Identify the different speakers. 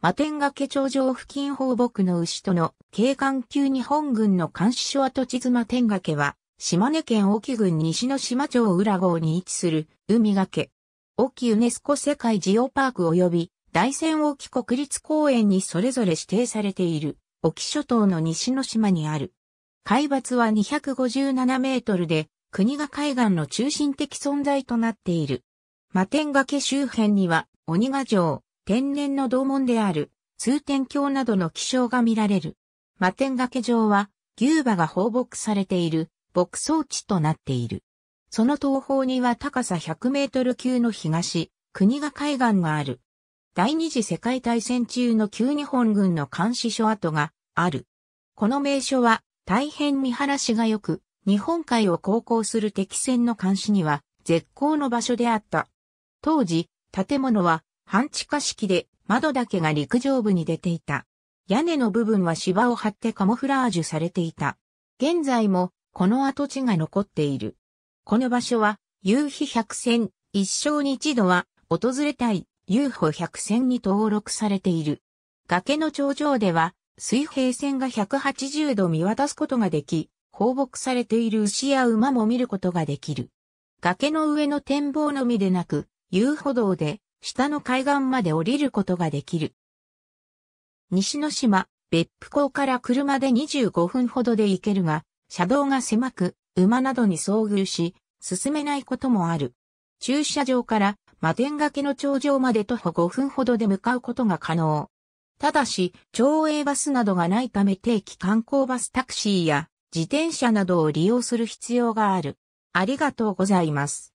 Speaker 1: 摩天ケ頂上付近放牧の牛との警官級日本軍の監視所跡地図摩天崖は、島根県沖郡西の島町浦郷に位置する海崖。沖ユネスコ世界ジオパーク及び大仙沖国立公園にそれぞれ指定されている沖諸島の西の島にある。海抜は257メートルで、国が海岸の中心的存在となっている。摩天崖周辺には、鬼ヶ城、天然の洞門である通天橋などの気象が見られる。摩天崖上は牛馬が放牧されている牧草地となっている。その東方には高さ100メートル級の東、国が海岸がある。第二次世界大戦中の旧日本軍の監視所跡がある。この名所は大変見晴らしが良く、日本海を航行する敵船の監視には絶好の場所であった。当時、建物は半地下式で窓だけが陸上部に出ていた。屋根の部分は芝を張ってカモフラージュされていた。現在もこの跡地が残っている。この場所は夕日百選、一生に一度は訪れたい UFO 百選に登録されている。崖の頂上では水平線が180度見渡すことができ、放牧されている牛や馬も見ることができる。崖の上の展望のみでなく、遊歩道で下の海岸まで降りることができる。西之島、別府港から車で25分ほどで行けるが、車道が狭く、馬などに遭遇し、進めないこともある。駐車場から摩天崖の頂上まで徒歩5分ほどで向かうことが可能。ただし、町営バスなどがないため定期観光バスタクシーや自転車などを利用する必要がある。ありがとうございます。